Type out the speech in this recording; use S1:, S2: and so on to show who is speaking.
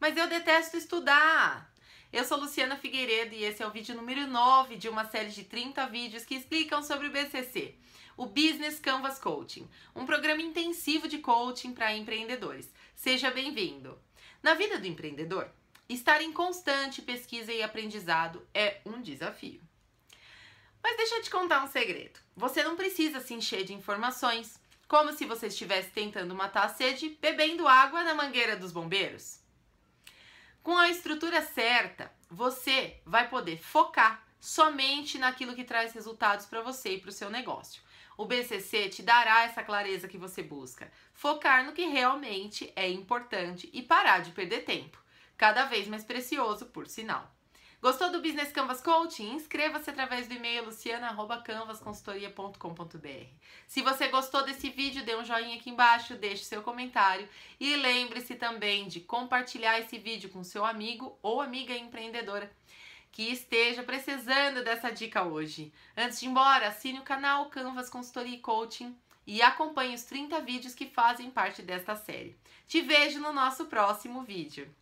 S1: Mas eu detesto estudar. Eu sou Luciana Figueiredo e esse é o vídeo número 9 de uma série de 30 vídeos que explicam sobre o BCC, o Business Canvas Coaching, um programa intensivo de coaching para empreendedores. Seja bem-vindo. Na vida do empreendedor, estar em constante pesquisa e aprendizado é um desafio. Mas deixa eu te contar um segredo. Você não precisa se encher de informações, como se você estivesse tentando matar a sede bebendo água na mangueira dos bombeiros. Com a estrutura certa, você vai poder focar somente naquilo que traz resultados para você e para o seu negócio. O BCC te dará essa clareza que você busca. Focar no que realmente é importante e parar de perder tempo. Cada vez mais precioso, por sinal. Gostou do Business Canvas Coaching? Inscreva-se através do e-mail luciana@canvasconsultoria.com.br. Se você gostou desse vídeo, dê um joinha aqui embaixo, deixe seu comentário e lembre-se também de compartilhar esse vídeo com seu amigo ou amiga empreendedora que esteja precisando dessa dica hoje. Antes de ir embora, assine o canal Canvas Consultoria e Coaching e acompanhe os 30 vídeos que fazem parte desta série. Te vejo no nosso próximo vídeo.